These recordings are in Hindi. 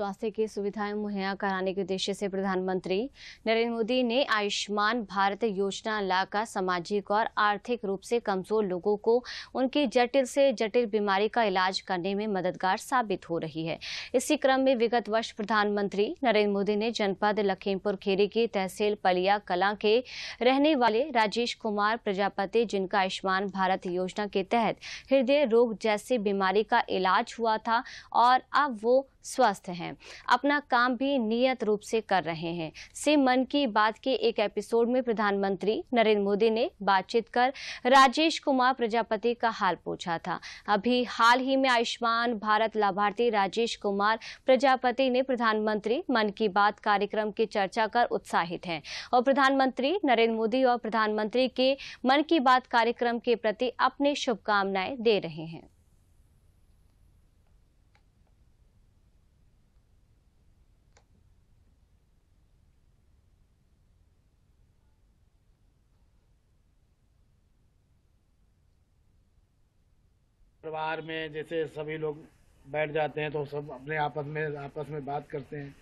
स्वास्थ्य की सुविधाएं मुहैया कराने के उद्देश्य से प्रधानमंत्री नरेंद्र मोदी ने आयुष्मान भारत योजना लाकर सामाजिक और आर्थिक रूप से कमजोर लोगों को उनकी जटिल से जटिल बीमारी का इलाज करने में मददगार साबित हो रही है इसी क्रम में विगत वर्ष प्रधानमंत्री नरेंद्र मोदी ने जनपद लखीमपुर खेरी की तहसील पलिया कला के रहने वाले राजेश कुमार प्रजापति जिनका आयुष्मान भारत योजना के तहत हृदय रोग जैसी बीमारी का इलाज हुआ था और अब वो स्वस्थ हैं अपना काम भी नियत रूप से कर रहे हैं से मन की बात के एक एपिसोड में प्रधानमंत्री नरेंद्र मोदी ने बातचीत कर राजेश कुमार प्रजापति का हाल पूछा था अभी हाल ही में आयुष्मान भारत लाभार्थी राजेश कुमार प्रजापति ने प्रधानमंत्री मन की बात कार्यक्रम की चर्चा कर उत्साहित हैं और प्रधानमंत्री नरेंद्र मोदी और प्रधानमंत्री के मन की बात कार्यक्रम के प्रति अपनी शुभकामनाएं दे रहे हैं परिवार में जैसे सभी लोग बैठ जाते हैं तो सब अपने आपस में आपस में बात करते हैं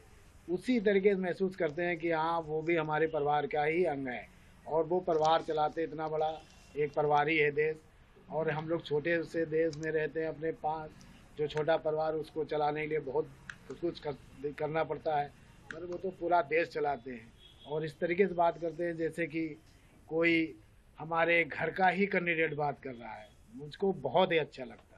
उसी तरीके से महसूस करते हैं कि हाँ वो भी हमारे परिवार का ही अंग है और वो परिवार चलाते इतना बड़ा एक परिवार ही है देश और हम लोग छोटे से देश में रहते हैं अपने पास जो छोटा परिवार उसको चलाने के लिए बहुत कुछ कुछ कर, करना पड़ता है पर वो तो पूरा देश चलाते हैं और इस तरीके से बात करते हैं जैसे कि कोई हमारे घर का ही कैंडिडेट बात कर रहा है मुझको बहुत ही अच्छा लगता है